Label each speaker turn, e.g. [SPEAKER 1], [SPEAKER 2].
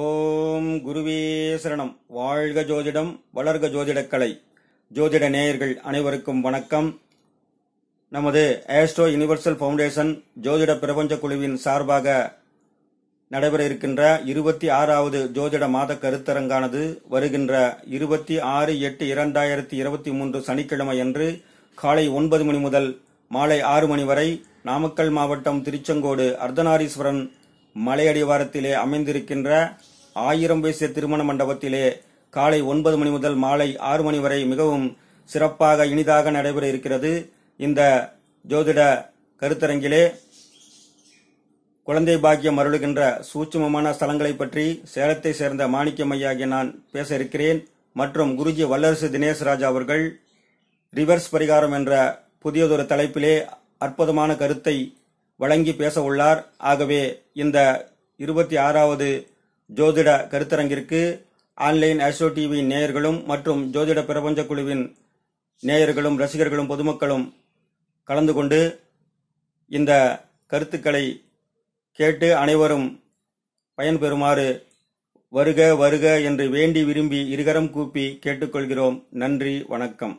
[SPEAKER 1] ஓம் குருவே சரணம் வாழ்க ஜோதிடம் வளர்க ஜோதிடக்கலை ஜோதிட நேயர்கள் அனைவருக்கும் வணக்கம் நமது ஆஸ்ட்ரோ யூனிவர்சல் ஃபவுண்டேஷன் ஜோதிட பிரபஞ்ச குழுவின் சார்பாக நடைபெற இருக்கின்ற இருபத்தி ஆறாவது ஜோதிட மாத கருத்தரங்கானது வருகின்ற இருபத்தி ஆறு எட்டு இரண்டாயிரத்தி இருபத்தி மூன்று சனிக்கிழமை அன்று காலை ஒன்பது மணி முதல் மாலை ஆறு மணி வரை நாமக்கல் மாவட்டம் திருச்செங்கோடு அர்த்தநாரீஸ்வரன் மலையடிவாரத்திலே அமைந்திருக்கின்ற ஆயிரம் வயசு திருமண மண்டபத்திலே காலை ஒன்பது மணி முதல் மாலை ஆறு மணி வரை மிகவும் சிறப்பாக இனிதாக நடைபெற இருக்கிறது இந்த ஜோதிட கருத்தரங்கிலே குழந்தை பாக்கியம் அருளுகின்ற சூட்சமமான ஸ்தலங்களை பற்றி சேலத்தை சேர்ந்த மாணிக்கம் நான் பேச இருக்கிறேன் மற்றும் குருஜி வல்லரசு தினேஷ்ராஜ் அவர்கள் ரிவர்ஸ் பரிகாரம் என்ற புதியதொரு தலைப்பிலே அற்புதமான கருத்தை வழங்கி பேச உள்ளார் ஆகவே இந்த இருபத்தி ஆறாவது ஜோதிட கருத்தரங்கிற்கு ஆன்லைன் ஆஸ்ட்ரோ டிவி நேயர்களும் மற்றும் ஜோதிட பிரபஞ்ச குழுவின் நேயர்களும் ரசிகர்களும் பொதுமக்களும் கலந்து கொண்டு இந்த கருத்துக்களை கேட்டு அனைவரும் பயன்பெறுமாறு வருக வருக என்று வேண்டி விரும்பி இருகரம் கூப்பி கேட்டுக்கொள்கிறோம் நன்றி வணக்கம்